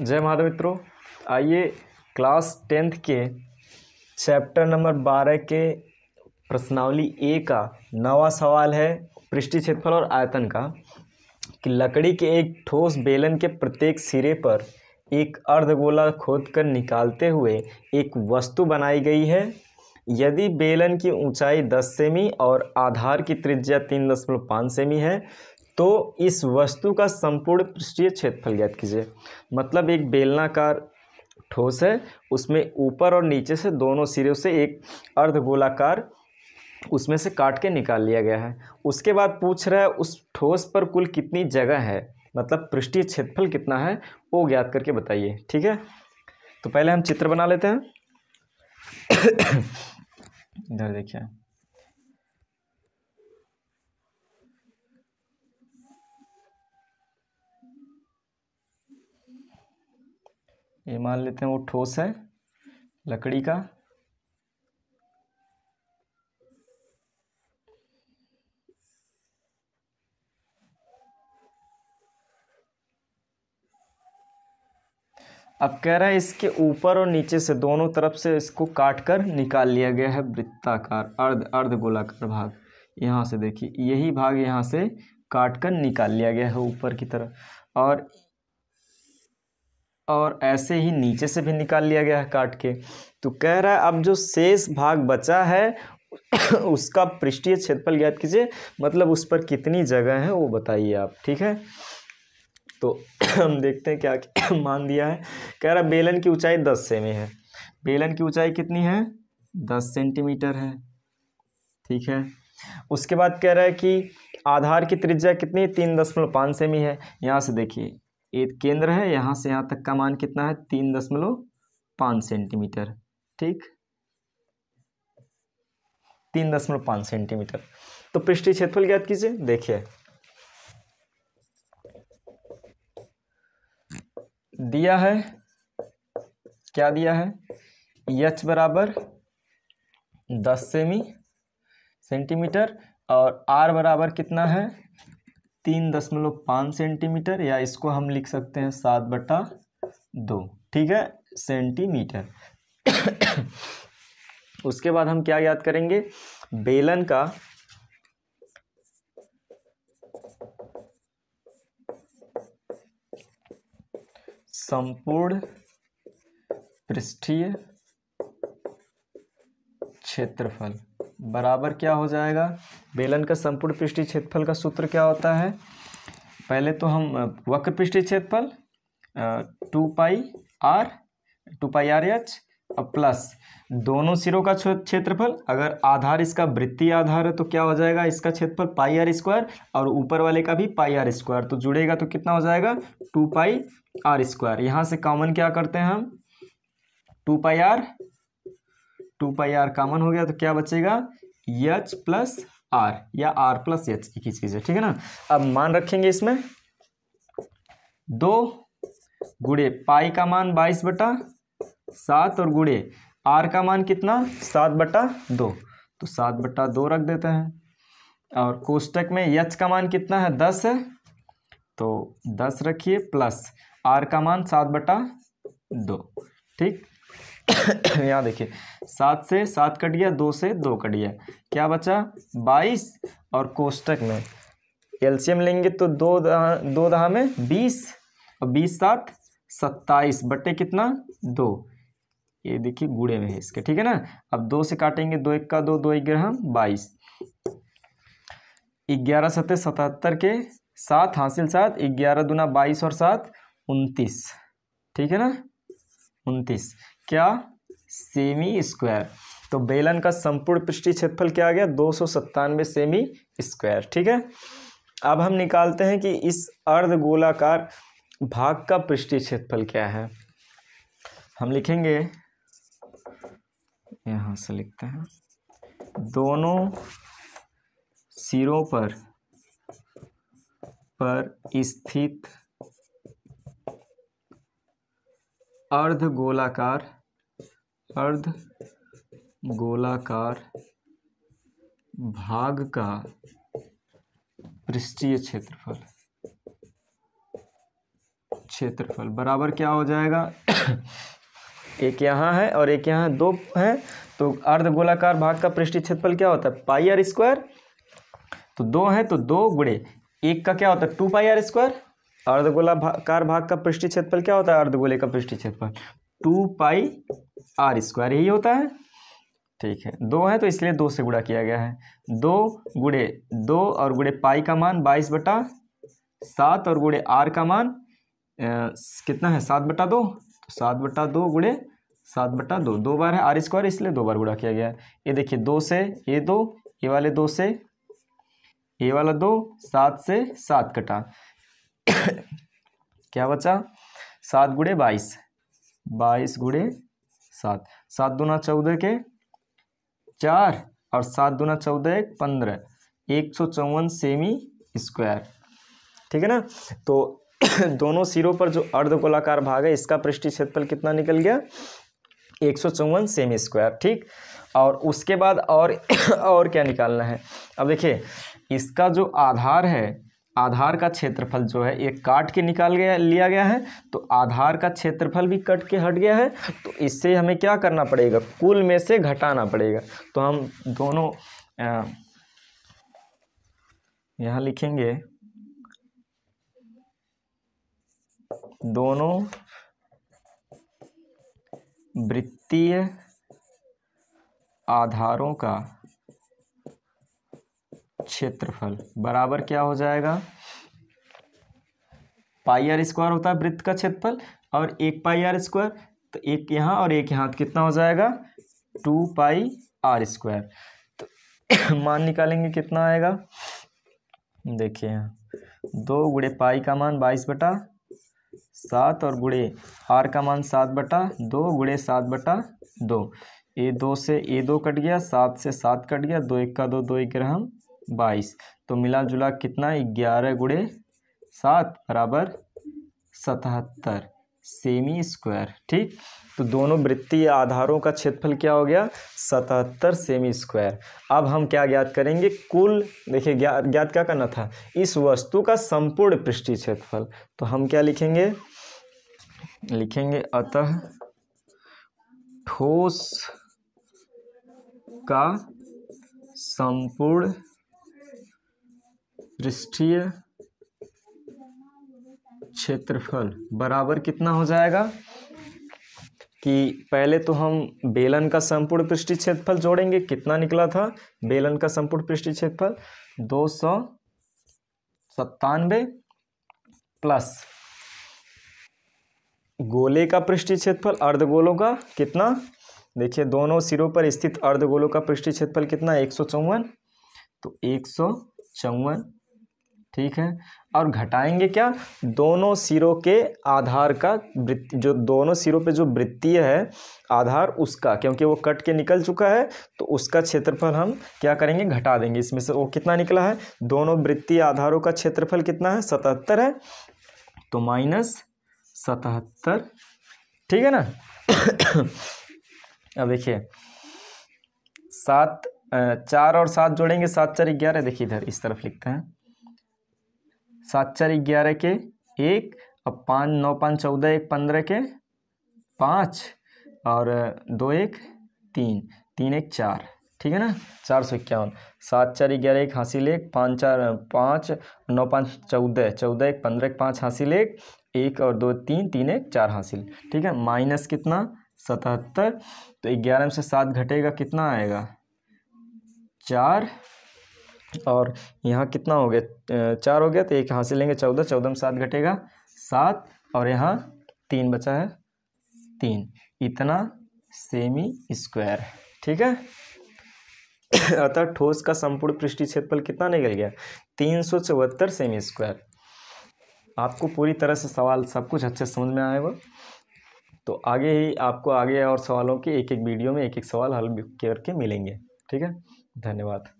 जय माता मित्रों आइए क्लास टेंथ के चैप्टर नंबर बारह के प्रश्नावली ए का नवा सवाल है पृष्ठी क्षेत्रफल और आयतन का कि लकड़ी के एक ठोस बेलन के प्रत्येक सिरे पर एक अर्धगोला खोद कर निकालते हुए एक वस्तु बनाई गई है यदि बेलन की ऊंचाई 10 सेमी और आधार की त्रिज्या 3.5 सेमी है तो इस वस्तु का संपूर्ण पृष्ठीय क्षेत्रफल ज्ञात कीजिए मतलब एक बेलनाकार ठोस है उसमें ऊपर और नीचे से दोनों सिरों से एक अर्धगोलाकार उसमें से काट के निकाल लिया गया है उसके बाद पूछ रहा है उस ठोस पर कुल कितनी जगह है मतलब पृष्ठीय क्षेत्रफल कितना है वो ज्ञात करके बताइए ठीक है तो पहले हम चित्र बना लेते हैं इधर देखिए ये मान लेते हैं वो ठोस है लकड़ी का अब कह रहा है इसके ऊपर और नीचे से दोनों तरफ से इसको काट कर निकाल लिया गया है वृत्ताकार अर्ध अर्ध गोलाकार भाग यहाँ से देखिए यही भाग यहाँ से काट कर निकाल लिया गया है ऊपर की तरफ और और ऐसे ही नीचे से भी निकाल लिया गया है काट के तो कह रहा है अब जो शेष भाग बचा है उसका पृष्ठीय क्षेत्रफल ज्ञात कीजिए मतलब उस पर कितनी जगह है वो बताइए आप ठीक है तो हम देखते हैं क्या, मान दिया है कह रहा बेलन की ऊंचाई दस सेमी है बेलन की ऊंचाई कितनी है दस सेंटीमीटर है ठीक है उसके बाद कह रहा है कि आधार की त्रिज्या कितनी तीन दशमलव पाँच सेमी है यहाँ से देखिए एक केंद्र है यहाँ से यहाँ तक का मान कितना है तीन दशमलव पाँच सेंटीमीटर ठीक तीन दशमलव पाँच सेंटीमीटर तो पृष्ठीय क्षेत्रफल ज्ञात कीजिए देखिए दिया है क्या दिया है यच बराबर दस सेमी सेंटीमीटर और आर बराबर कितना है तीन दशमलव पाँच सेंटीमीटर या इसको हम लिख सकते हैं सात बटा दो ठीक है सेंटीमीटर उसके बाद हम क्या याद करेंगे बेलन का संपूर्ण पृष्ठीय क्षेत्रफल बराबर क्या हो जाएगा बेलन का संपूर्ण पृष्ठीय क्षेत्रफल का सूत्र क्या होता है पहले तो हम वक्र पृष्ठीय क्षेत्रफल two pi r two pi r h और प्लस दोनों सिरों का क्षेत्रफल अगर आधार इसका वृत्तीय आधार है तो क्या हो जाएगा इसका क्षेत्रफल पाई आर स्क्वायर और ऊपर वाले का भी पाई आर स्क्वायर तो जुड़ेगा तो कितना हो जाएगा टू पाई आर स्क्वायर यहाँ से कॉमन क्या करते हैं हम two pi r two pi r common हो गया तो क्या बचेगा यच प्लस आर या आर प्लस एक ही चीज़ है ठीक है ना अब मान रखेंगे इसमें दो गुड़े पाई का मान बाईस बटा सात और गुड़े आर का मान कितना सात बटा दो तो सात बटा दो रख देते हैं और कोष्टक में यच का मान कितना है दस है तो दस रखिए प्लस आर का मान सात बटा दो ठीक यहाँ देखिए सात से सात कट गया दो से दो कट गया क्या बचा बाईस और कोष्टक में एल्शियम लेंगे तो दो दहा दो दहा में बीस और बीस सात सत्ताईस बटे कितना दो ये देखिए गुड़े में है इसके ठीक है ना अब दो से काटेंगे दो इक्का दो दो ग्रह बाईस ग्यारह सत्य सतहत्तर के साथ हासिल सात ग्यारह दुना बाईस और सात उनतीस ठीक है ना उनतीस क्या सेमी स्क्वायर तो बेलन का संपूर्ण पृष्ठीय क्षेत्रफल क्या आ गया दो सौ सेमी स्क्वायर ठीक है अब हम निकालते हैं कि इस अर्ध गोलाकार भाग का पृष्ठीय क्षेत्रफल क्या है हम लिखेंगे यहाँ से लिखते हैं दोनों सिरों पर पर स्थित अर्ध गोलाकार अर्ध गोलाकार भाग का पृष्ठीय क्षेत्रफल क्षेत्रफल बराबर क्या हो जाएगा एक यहाँ है और एक यहाँ दो है तो अर्ध गोलाकार भाग का पृष्ठीय क्षेत्रफल क्या होता है पाई आर स्क्वायर तो दो है तो दो गुड़े एक का क्या होता है टू पाई आर स्क्वायर गोलाकार भाग का पृष्ठीय क्षेत्रफल क्या होता है अर्धगोले का पृष्ठीय क्षेत्रफल टू पाई आर स्क्वायर यही होता है ठीक है दो है तो इसलिए दो से गुड़ा किया गया है दो गुड़े दो और गुड़े पाई का मान बाईस बटा सात और गुड़े आर का मान आ, कितना है सात बटा दो तो सात बटा दो गुड़े सात बटा दो दो बार है आर स्क्वायर इसलिए दो बार गुड़ा किया गया है ये देखिए दो से ये दो ये वाले दो से ये वाला दो सात से सात कटा क्या बचा सात गुड़े बाईस बाईस गुड़े सात सात दूना चौदह के चार और सात दूना चौदह एक पंद्रह एक सौ चौवन सेमी स्क्वायर ठीक है ना तो दोनों सिरों पर जो अर्धगोलाकार भाग है इसका पृष्ठीय क्षेत्रफल कितना निकल गया एक सौ चौवन सेमी स्क्वायर ठीक और उसके बाद और और क्या निकालना है अब देखिए इसका जो आधार है आधार का क्षेत्रफल जो है ये काट के निकाल गया लिया गया है तो आधार का क्षेत्रफल भी कट के हट गया है तो इससे हमें क्या करना पड़ेगा कुल में से घटाना पड़ेगा तो हम दोनों यहाँ लिखेंगे दोनों वृत्तीय आधारों का क्षेत्रफल बराबर क्या हो जाएगा पाई आर स्क्वायर होता है वृत्त का क्षेत्रफल और एक पाई आर स्क्वायर तो एक यहाँ और एक यहाँ तो कितना हो जाएगा टू पाई आर स्क्वायर तो मान निकालेंगे कितना आएगा देखिए यहाँ दो गुड़े पाई का मान बाईस बटा सात और गुड़े आर का मान सात बटा दो गुड़े सात बटा दो ए दो से ए दो कट गया सात से सात कट गया दो एक का दो दो एक ग्रह बाईस तो मिला जुला कितना ग्यारह गुड़े सात बराबर सतहत्तर सेमी स्क्वायर ठीक तो दोनों वृत्तीय आधारों का क्षेत्रफल क्या हो गया सतहत्तर सेमी स्क्वायर अब हम क्या ज्ञात करेंगे कुल देखिए ज्ञात ज्ञात क्या करना था इस वस्तु का संपूर्ण पृष्ठीय क्षेत्रफल तो हम क्या लिखेंगे लिखेंगे अतः ठोस का संपूर्ण पृष्ठीय क्षेत्रफल बराबर कितना हो जाएगा कि पहले तो हम बेलन का संपूर्ण पृष्ठीय क्षेत्रफल जोड़ेंगे कितना निकला था बेलन का संपूर्ण पृष्ठीय क्षेत्रफल दो सौ सत्तानवे प्लस गोले का पृष्ठीय क्षेत्रफल अर्धगोलों का कितना देखिए दोनों सिरों पर स्थित अर्धगोलों का पृष्ठीय क्षेत्रफल कितना एक सौ चौवन तो एक सौ चौवन ठीक है और घटाएंगे क्या दोनों सिरों के आधार का जो दोनों सिरों पे जो वृत्तीय है आधार उसका क्योंकि वो कट के निकल चुका है तो उसका क्षेत्रफल हम क्या करेंगे घटा देंगे इसमें से वो कितना निकला है दोनों वृत्तीय आधारों का क्षेत्रफल कितना है सतहत्तर है तो माइनस सतहत्तर ठीक है ना अब देखिए सात चार और सात जोड़ेंगे सात चार ग्यारह देखिए इधर इस तरफ लिखते हैं सात चार ग्यारह के एक और पाँच नौ पाँच चौदह एक पंद्रह के पाँच और दो एक तीन तीन एक चार ठीक है ना चार सौ इक्यावन सात चार ग्यारह एक हासिल एक पाँच चार पाँच नौ पाँच चौदह चौदह एक पंद्रह एक पाँच हासिल एक एक और दो तीन तीन एक चार हासिल ठीक है माइनस कितना सतहत्तर तो ग्यारह में से सात घटेगा कितना आएगा चार और यहाँ कितना हो गया चार हो गया तो एक यहाँ से लेंगे चौदह चौदह में सात घटेगा सात और यहाँ तीन बचा है तीन इतना सेमी स्क्वायर ठीक है अतः ठोस का संपूर्ण पृष्ठी क्षेत्रफल कितना निकल गया तीन सौ चौहत्तर सेमी स्क्वायर आपको पूरी तरह से सवाल सब कुछ अच्छे समझ में आएगा तो आगे ही आपको आगे और सवालों के एक एक वीडियो में एक एक सवाल हल करके मिलेंगे ठीक है धन्यवाद